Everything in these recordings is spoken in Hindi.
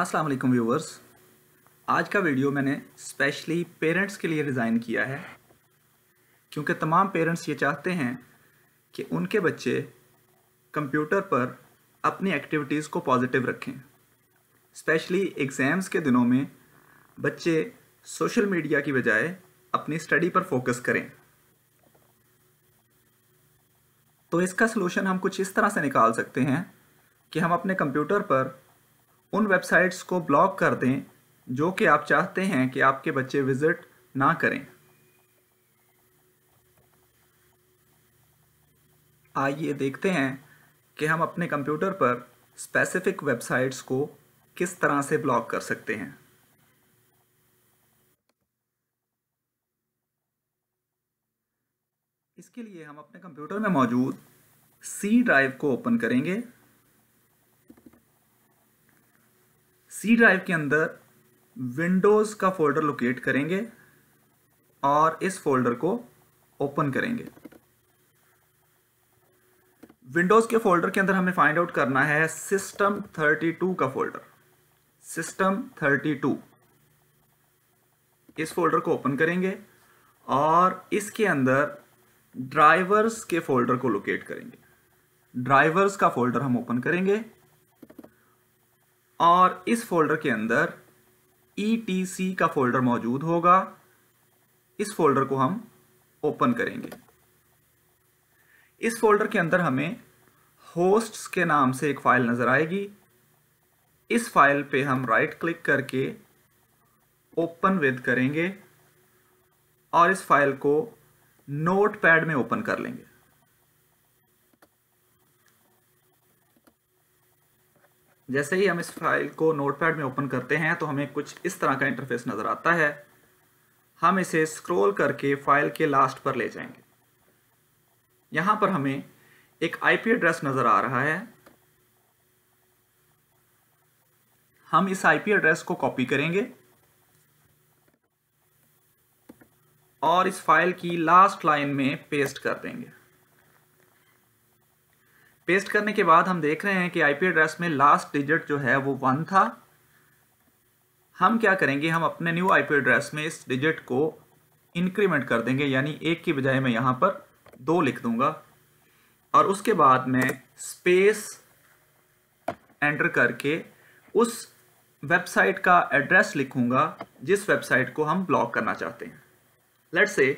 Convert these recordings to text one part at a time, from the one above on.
असलम व्यूवर्स आज का वीडियो मैंने स्पेशली पेरेंट्स के लिए डिज़ाइन किया है क्योंकि तमाम पेरेंट्स ये चाहते हैं कि उनके बच्चे कंप्यूटर पर अपनी एक्टिविटीज़ को पॉजिटिव रखें स्पेशली एग्ज़ाम्स के दिनों में बच्चे सोशल मीडिया की बजाय अपनी स्टडी पर फोकस करें तो इसका सलूशन हम कुछ इस तरह से निकाल सकते हैं कि हम अपने कंप्यूटर पर उन वेबसाइट्स को ब्लॉक कर दें जो कि आप चाहते हैं कि आपके बच्चे विज़िट ना करें आइए देखते हैं कि हम अपने कंप्यूटर पर स्पेसिफिक वेबसाइट्स को किस तरह से ब्लॉक कर सकते हैं इसके लिए हम अपने कंप्यूटर में मौजूद सी ड्राइव को ओपन करेंगे सी ड्राइव के अंदर विंडोज़ का फोल्डर लोकेट करेंगे और इस फोल्डर को ओपन करेंगे विंडोज़ के फोल्डर के अंदर हमें फाइंड आउट करना है सिस्टम 32 का फोल्डर सिस्टम 32 इस फोल्डर को ओपन करेंगे और इसके अंदर ड्राइवर्स के फोल्डर को लोकेट करेंगे ड्राइवर्स का फोल्डर हम ओपन करेंगे और इस फोल्डर के अंदर ई e का फोल्डर मौजूद होगा इस फोल्डर को हम ओपन करेंगे इस फोल्डर के अंदर हमें होस्ट्स के नाम से एक फाइल नज़र आएगी इस फाइल पे हम राइट क्लिक करके ओपन विद करेंगे और इस फाइल को नोट पैड में ओपन कर लेंगे जैसे ही हम इस फाइल को नोटपैड में ओपन करते हैं तो हमें कुछ इस तरह का इंटरफेस नज़र आता है हम इसे स्क्रॉल करके फाइल के लास्ट पर ले जाएंगे यहाँ पर हमें एक आईपी एड्रेस नज़र आ रहा है हम इस आईपी एड्रेस को कॉपी करेंगे और इस फाइल की लास्ट लाइन में पेस्ट कर देंगे पेस्ट करने के बाद हम देख रहे हैं कि आईपी एड्रेस में लास्ट डिजिट जो है वो वन था हम क्या करेंगे हम अपने न्यू आईपी एड्रेस में इस डिजिट को इंक्रीमेंट कर देंगे यानी एक की बजाय मैं यहाँ पर दो लिख दूंगा और उसके बाद मैं स्पेस एंटर करके उस वेबसाइट का एड्रेस लिखूंगा जिस वेबसाइट को हम ब्लॉक करना चाहते हैं लेट्स से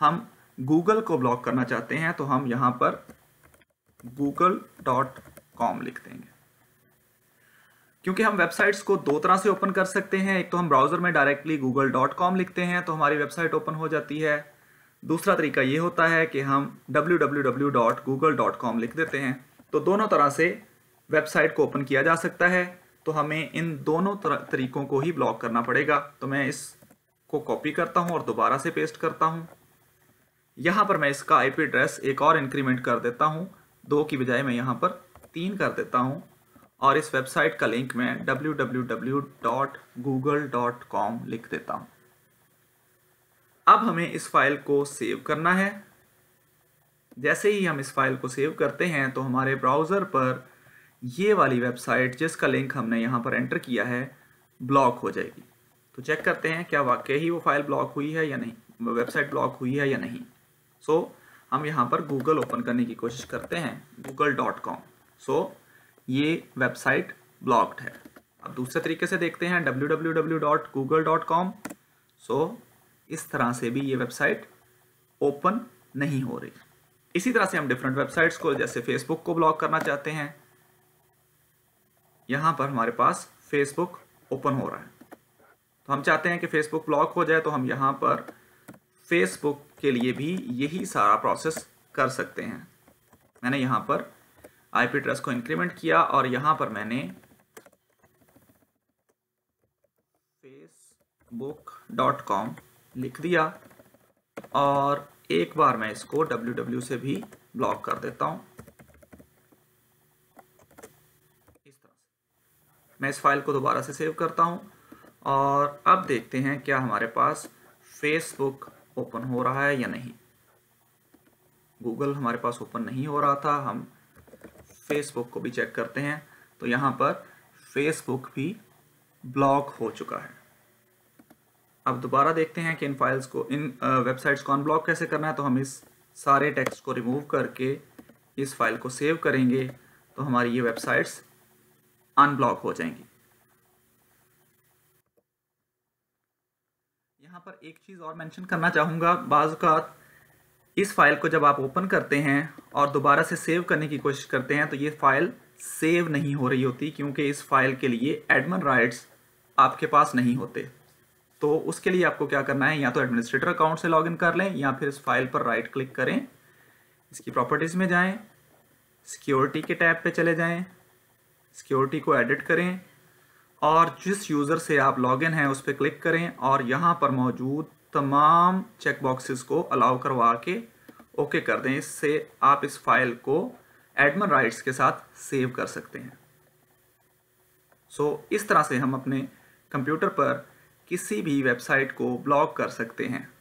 हम गूगल को ब्लॉक करना चाहते हैं तो हम यहाँ पर गूगल डॉट कॉम लिख देंगे क्योंकि हम वेबसाइट्स को दो तरह से ओपन कर सकते हैं एक तो हम ब्राउज़र में डायरेक्टली गूगल डॉट कॉम लिखते हैं तो हमारी वेबसाइट ओपन हो जाती है दूसरा तरीका ये होता है कि हम W W W dot Google dot com लिख देते हैं तो दोनों तरह से वेबसाइट को ओपन किया जा सकता है तो हमें इन दोनों तरीकों को ही ब्लॉक करना पड़ेगा तो मैं इसको कॉपी करता हूँ और दोबारा से पेस्ट करता हूँ यहां पर मैं इसका आईपी एड्रेस एक और इंक्रीमेंट कर देता हूँ दो की बजाय मैं यहाँ पर तीन कर देता हूँ और इस वेबसाइट का लिंक मैं www.google.com लिख देता हूँ अब हमें इस फाइल को सेव करना है जैसे ही हम इस फाइल को सेव करते हैं तो हमारे ब्राउज़र पर ये वाली वेबसाइट जिसका लिंक हमने यहाँ पर एंटर किया है ब्लॉक हो जाएगी तो चेक करते हैं क्या वाकई ही वो फाइल ब्लॉक हुई है या नहीं वेबसाइट ब्लॉक हुई है या नहीं सो so, हम यहाँ पर गूगल ओपन करने की कोशिश करते हैं गूगल डॉट कॉम सो ये वेबसाइट ब्लॉक्ड है अब दूसरे तरीके से देखते हैं W W W dot Google dot com so इस तरह से भी ये वेबसाइट ओपन नहीं हो रही इसी तरह से हम डिफरेंट वेबसाइट्स को जैसे फेसबुक को ब्लॉक करना चाहते हैं यहाँ पर हमारे पास फेसबुक ओपन हो रहा है तो हम चाहते हैं कि फेसबुक ब्लॉक हो जाए तो हम यहाँ पर फेसबुक के लिए भी यही सारा प्रोसेस कर सकते हैं मैंने यहाँ पर आई पी ट्रस्ट को इंक्रीमेंट किया और यहाँ पर मैंने फेसबुक डॉट कॉम लिख दिया और एक बार मैं इसको डब्ल्यू डब्ल्यू से भी ब्लॉक कर देता हूँ इस तरह से मैं इस फाइल को दोबारा से सेव करता हूँ और अब देखते हैं क्या हमारे पास फेसबुक ओपन हो रहा है या नहीं गूगल हमारे पास ओपन नहीं हो रहा था हम फेसबुक को भी चेक करते हैं तो यहाँ पर फेसबुक भी ब्लॉक हो चुका है अब दोबारा देखते हैं कि इन फाइल्स को इन वेबसाइट्स को अनब्लॉक कैसे करना है तो हम इस सारे टेक्स्ट को रिमूव करके इस फाइल को सेव करेंगे तो हमारी ये वेबसाइट्स अनब्लॉक हो जाएंगी यहाँ पर एक चीज़ और मेंशन करना चाहूँगा बाज़ात इस फाइल को जब आप ओपन करते हैं और दोबारा से सेव करने की कोशिश करते हैं तो ये फ़ाइल सेव नहीं हो रही होती क्योंकि इस फाइल के लिए एडमिन राइट्स आपके पास नहीं होते तो उसके लिए आपको क्या करना है या तो एडमिनिस्ट्रेटर अकाउंट से लॉगिन कर लें या फिर इस फाइल पर राइट क्लिक करें इसकी प्रॉपर्टीज़ में जाएं सिक्योरिटी के टैब पे चले जाएं सिक्योरिटी को एडिट करें और जिस यूज़र से आप लॉगिन हैं उस पर क्लिक करें और यहाँ पर मौजूद तमाम चेक बॉक्सेस को अलाउ करवा के ओके कर दें इससे आप इस फाइल को एडमन राइट्स के साथ सेव कर सकते हैं सो so, इस तरह से हम अपने कंप्यूटर पर किसी भी वेबसाइट को ब्लॉक कर सकते हैं